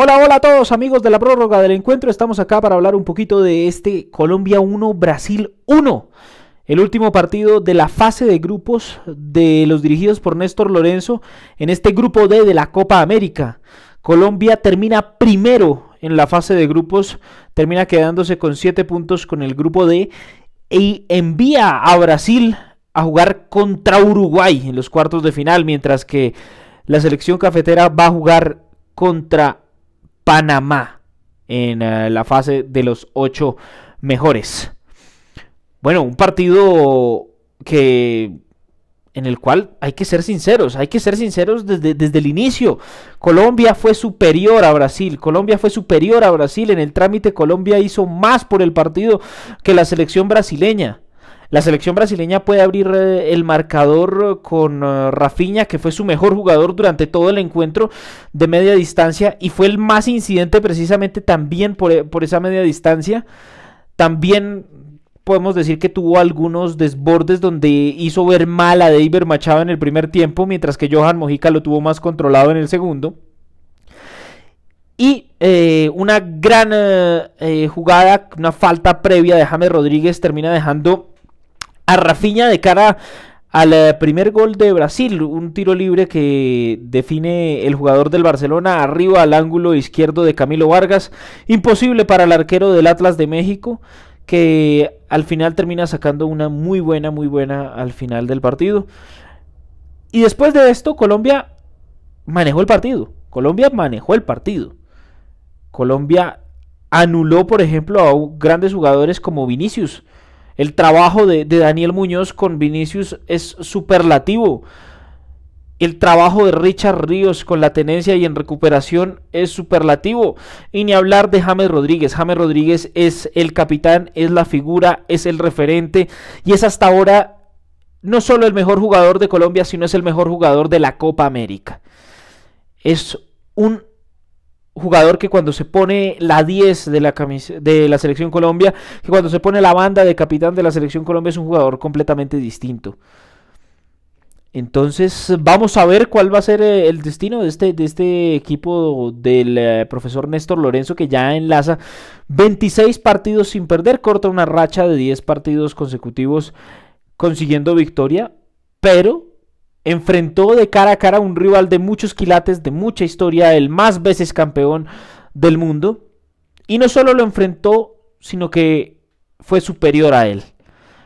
Hola, hola a todos amigos de la prórroga del encuentro. Estamos acá para hablar un poquito de este Colombia 1, Brasil 1. El último partido de la fase de grupos de los dirigidos por Néstor Lorenzo en este grupo D de la Copa América. Colombia termina primero en la fase de grupos, termina quedándose con 7 puntos con el grupo D y envía a Brasil a jugar contra Uruguay en los cuartos de final, mientras que la selección cafetera va a jugar contra Panamá en eh, la fase de los ocho mejores. Bueno, un partido que en el cual hay que ser sinceros, hay que ser sinceros desde, desde, el inicio. Colombia fue superior a Brasil, Colombia fue superior a Brasil en el trámite, Colombia hizo más por el partido que la selección brasileña. La selección brasileña puede abrir eh, el marcador eh, con eh, Rafinha, que fue su mejor jugador durante todo el encuentro de media distancia y fue el más incidente precisamente también por, esa media distancia. También podemos decir que tuvo algunos desbordes donde hizo ver mal a David Machado en el primer tiempo, mientras que Johan Mojica lo tuvo más controlado en el segundo. Y una gran jugada, una falta previa de James Rodríguez termina dejando a Rafinha de cara al eh, primer gol de Brasil, un tiro libre que define el jugador del Barcelona arriba al ángulo izquierdo de Camilo Vargas, imposible para el arquero del Atlas de México que al final termina sacando una muy buena, muy buena al final del partido. Y después de esto, Colombia manejó el partido. Colombia manejó el partido. Colombia anuló, por ejemplo, a grandes jugadores como Vinicius, el trabajo de, Daniel Muñoz con Vinicius es superlativo. El trabajo de Richard Ríos con la tenencia y en recuperación es superlativo. Y ni hablar de James Rodríguez. James Rodríguez es el capitán, es la figura, es el referente y es hasta ahora no solo el mejor jugador de Colombia, sino es el mejor jugador de la Copa América. Es un jugador que cuando se pone la 10 de la, de la selección Colombia, que cuando se pone la banda de capitán de la selección Colombia es un jugador completamente distinto. Entonces vamos a ver cuál va a ser eh, el destino de este, de este equipo del eh, profesor Néstor Lorenzo que ya enlaza 26 partidos sin perder, corta una racha de 10 partidos consecutivos consiguiendo victoria, pero enfrentó de cara a cara a un rival de muchos quilates, de mucha historia, el más veces campeón del mundo. Y no solo lo enfrentó, sino que fue superior a él.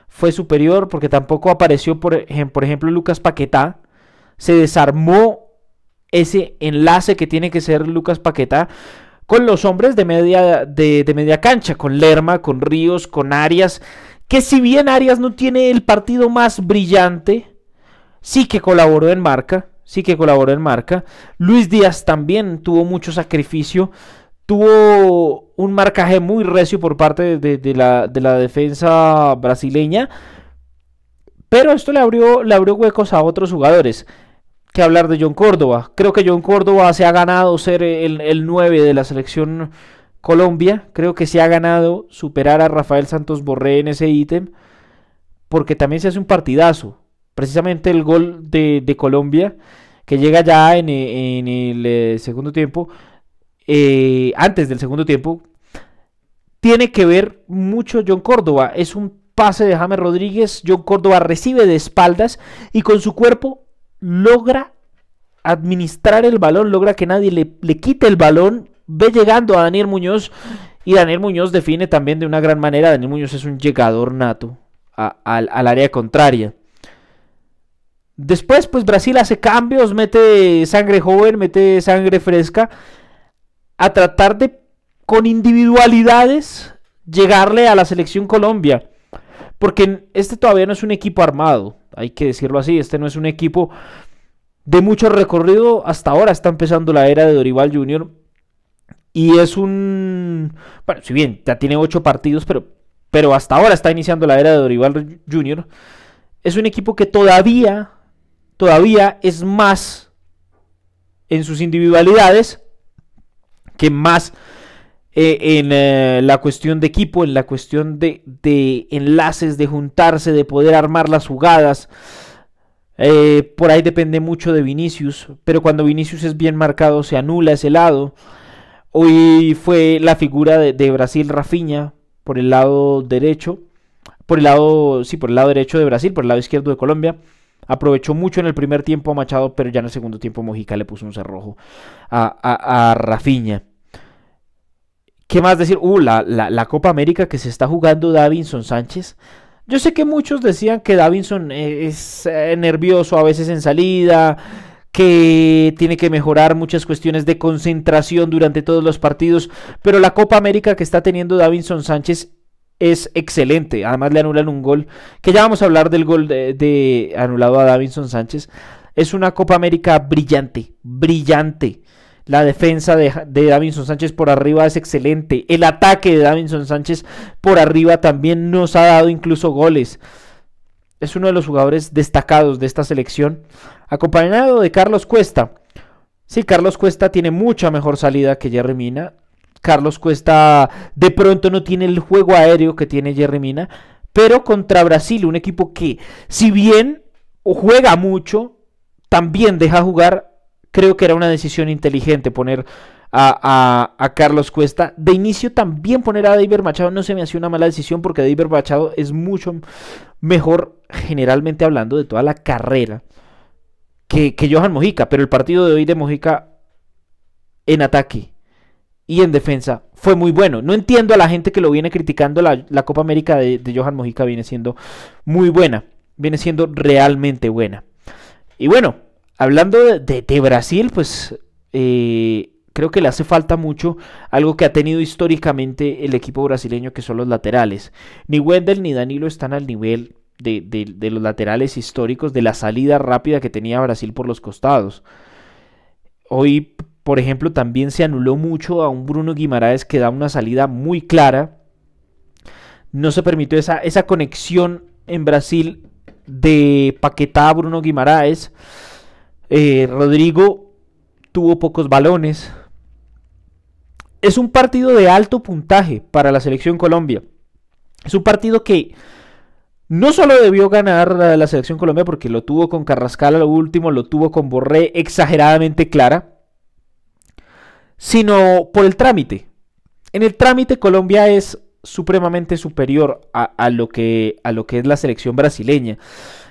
Fue superior porque tampoco apareció, por, ejemplo, Lucas Paquetá. Se desarmó ese enlace que tiene que ser Lucas Paquetá con los hombres de media, de media cancha, con Lerma, con Ríos, con Arias. Que si bien Arias no tiene el partido más brillante, sí que colaboró en marca, sí que colaboró en marca. Luis Díaz también tuvo mucho sacrificio, tuvo un marcaje muy recio por parte de, la, defensa brasileña, pero esto le abrió, huecos a otros jugadores que hablar de John Córdoba. Creo que John Córdoba se ha ganado ser el, el, 9 de la selección Colombia. Creo que se ha ganado superar a Rafael Santos Borré en ese ítem. Porque también se hace un partidazo precisamente el gol de, Colombia, que llega ya en, e, el eh, segundo tiempo, eh, antes del segundo tiempo, tiene que ver mucho John Córdoba. Es un pase de James Rodríguez, John Córdoba recibe de espaldas y con su cuerpo logra administrar el balón, logra que nadie le, quite el balón, ve llegando a Daniel Muñoz y Daniel Muñoz define también de una gran manera, Daniel Muñoz es un llegador nato al área contraria. Después, pues Brasil hace cambios, mete sangre joven, mete sangre fresca, a tratar de, con individualidades, llegarle a la selección Colombia. Porque este todavía no es un equipo armado, hay que decirlo así, este no es un equipo de mucho recorrido. Hasta ahora está empezando la era de Dorival Junior Y es un... Bueno, si bien ya tiene ocho partidos, pero, pero hasta ahora está iniciando la era de Dorival Junior Es un equipo que todavía todavía es más en sus individualidades que más eh, en eh, la cuestión de equipo, en la cuestión de, enlaces, de juntarse, de poder armar las jugadas. Eh, por ahí depende mucho de Vinicius, pero cuando Vinicius es bien marcado se anula ese lado. Hoy fue la figura de, Brasil Rafinha por el lado derecho, por el lado, sí, por el lado derecho de Brasil, por el lado izquierdo de Colombia. Aprovechó mucho en el primer tiempo Machado, pero ya en el segundo tiempo Mojica le puso un cerrojo a, a, Rafiña. ¿Qué más decir? Uh, la, la, Copa América que se está jugando Davinson Sánchez. Yo sé que muchos decían que Davinson eh, es eh, nervioso a veces en salida, que tiene que mejorar muchas cuestiones de concentración durante todos los partidos, pero la Copa América que está teniendo Davinson Sánchez es excelente. Además le anulan un gol, que ya vamos a hablar del gol de, anulado a Davinson Sánchez. Es una Copa América brillante, brillante. La defensa de, de, Davinson Sánchez por arriba es excelente. El ataque de Davinson Sánchez por arriba también nos ha dado incluso goles. Es uno de los jugadores destacados de esta selección, acompañado de Carlos Cuesta. Sí, Carlos Cuesta tiene mucha mejor salida que Jerry Mina Carlos Cuesta de pronto no tiene el juego aéreo que tiene Jerry Mina, pero contra Brasil, un equipo que si bien juega mucho, también deja jugar, creo que era una decisión inteligente poner a, Carlos Cuesta. De inicio también poner a David Machado no se me hacía una mala decisión porque David Machado es mucho mejor generalmente hablando de toda la carrera que Johan Mojica, pero el partido de hoy de Mojica en ataque y en defensa fue muy bueno. No entiendo a la gente que lo viene criticando. La, Copa América de, Johan Mojica viene siendo muy buena. Viene siendo realmente buena. Y bueno, hablando de, Brasil, pues eh, creo que le hace falta mucho algo que ha tenido históricamente el equipo brasileño, que son los laterales. Ni Wendel ni Danilo están al nivel de los laterales históricos, de la salida rápida que tenía Brasil por los costados. Hoy por ejemplo, también se anuló mucho a un Bruno Guimaraes que da una salida muy clara. No se permitió esa, esa conexión en Brasil de Paquetá a Bruno Guimaraes. Eh, Rodrigo tuvo pocos balones. Es un partido de alto puntaje para la selección Colombia. Es un partido que no solo debió ganar la selección Colombia porque lo tuvo con Carrascal a lo último, lo tuvo con Borré exageradamente clara sino por el trámite. En el trámite Colombia es supremamente superior a, lo que, a lo que es la selección brasileña.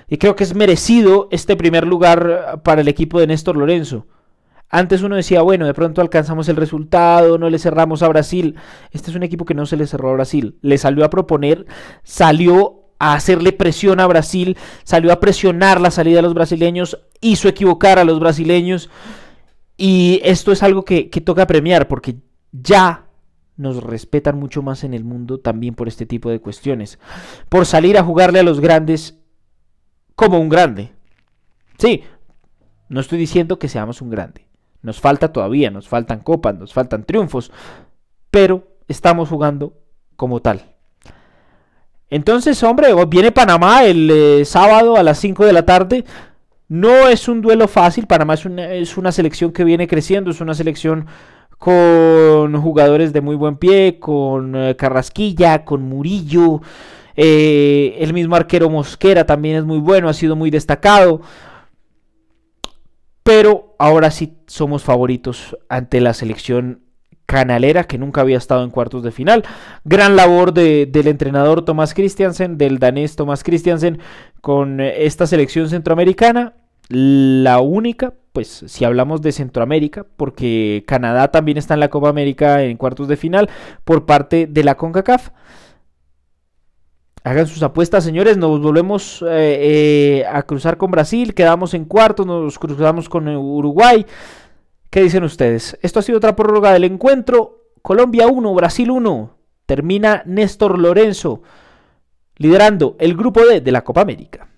Y creo que es merecido este primer lugar para el equipo de Néstor Lorenzo. Antes uno decía, bueno, de pronto alcanzamos el resultado, no le cerramos a Brasil. Este es un equipo que no se le cerró a Brasil. Le salió a proponer, salió a hacerle presión a Brasil, salió a presionar la salida de los brasileños, hizo equivocar a los brasileños. Y esto es algo que, toca premiar porque ya nos respetan mucho más en el mundo también por este tipo de cuestiones. Por salir a jugarle a los grandes como un grande. Sí, no estoy diciendo que seamos un grande. Nos falta todavía, nos faltan copas, nos faltan triunfos, pero estamos jugando como tal. Entonces, hombre, oh, viene Panamá el eh, sábado a las 5 de la tarde. No es un duelo fácil, Panamá es una, es una selección que viene creciendo, es una selección con jugadores de muy buen pie, con eh, Carrasquilla, con Murillo, eh, el mismo arquero Mosquera también es muy bueno, ha sido muy destacado. Pero ahora sí somos favoritos ante la selección canalera que nunca había estado en cuartos de final. Gran labor del entrenador Tomás Christiansen, del danés Tomás Christiansen con eh, esta selección centroamericana la única, pues si hablamos de Centroamérica, porque Canadá también está en la Copa América en cuartos de final por parte de la CONCACAF. Hagan sus apuestas, señores. Nos volvemos eh, eh, a cruzar con Brasil. Quedamos en cuartos, nos cruzamos con Uruguay. ¿Qué dicen ustedes? Esto ha sido otra prórroga del encuentro. Colombia 1, Brasil 1. Termina Néstor Lorenzo liderando el grupo D de la Copa América.